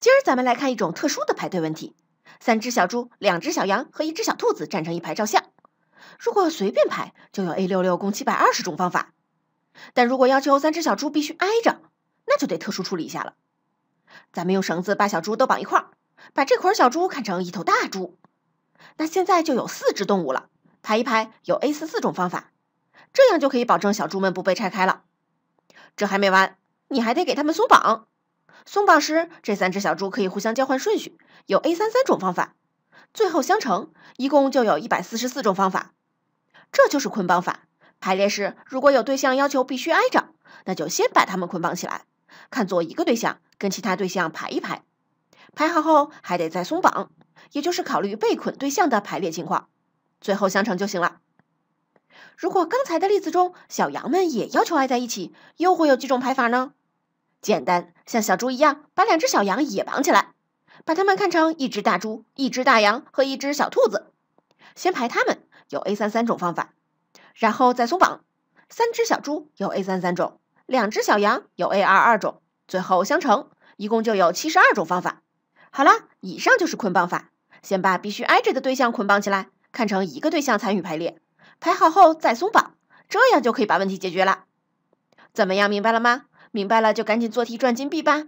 今儿咱们来看一种特殊的排队问题：三只小猪、两只小羊和一只小兔子站成一排照相。如果随便排，就有 A 六六共七百二十种方法。但如果要求三只小猪必须挨着，那就得特殊处理一下了。咱们用绳子把小猪都绑一块儿，把这捆小猪看成一头大猪。那现在就有四只动物了，排一排有 A 四四种方法。这样就可以保证小猪们不被拆开了。这还没完，你还得给他们松绑。松绑时，这三只小猪可以互相交换顺序，有 A 三三种方法。最后相乘，一共就有一百四十四种方法。这就是捆绑法。排列时，如果有对象要求必须挨着，那就先把它们捆绑起来，看作一个对象，跟其他对象排一排。排好后还得再松绑，也就是考虑被捆对象的排列情况，最后相乘就行了。如果刚才的例子中小羊们也要求挨在一起，又会有几种排法呢？简单，像小猪一样，把两只小羊也绑起来，把它们看成一只大猪、一只大羊和一只小兔子，先排它们有 A 三三种方法，然后再松绑，三只小猪有 A 三三种，两只小羊有 A 二二种，最后相乘，一共就有七十二种方法。好了，以上就是捆绑法，先把必须挨着的对象捆绑起来，看成一个对象参与排列，排好后再松绑，这样就可以把问题解决了。怎么样，明白了吗？明白了就赶紧做题赚金币吧。